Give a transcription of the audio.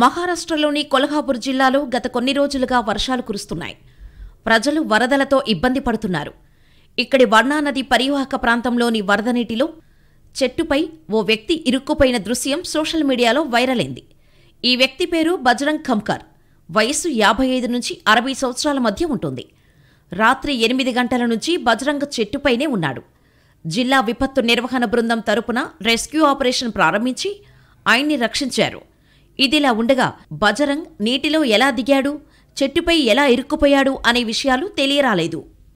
మహారాష్ట్రలోని కొల్హాపూర్ జిల్లాలో గత కొన్ని రోజులుగా వర్షాలు కురుస్తున్నాయి ప్రజలు వరదలతో ఇబ్బంది పడుతున్నారు ఇక్కడి వర్ణానది పరివాహక ప్రాంతంలోని వరద నీటిలో చెట్టుపై ఓ వ్యక్తి ఇరుక్కుపోయిన దృశ్యం సోషల్ మీడియాలో వైరల్ అయింది ఈ వ్యక్తి పేరు బజరంగ్ ఖంకర్ వయస్సు యాభై ఐదు నుంచి అరవై సంవత్సరాల మధ్య ఉంటుంది రాత్రి ఎనిమిది గంటల నుంచి బజరంగ్ చెట్టుపైనే ఉన్నాడు జిల్లా విపత్తు నిర్వహణ బృందం తరపున రెస్క్యూ ఆపరేషన్ ప్రారంభించి ఆయన్ని రక్షించారు ఇదిలా ఉండగా బజరంగ్ నీటిలో ఎలా దిగాడు చెట్టుపై ఎలా ఇరుక్కుపోయాడు అనే విషయాలు తెలియరాలేదు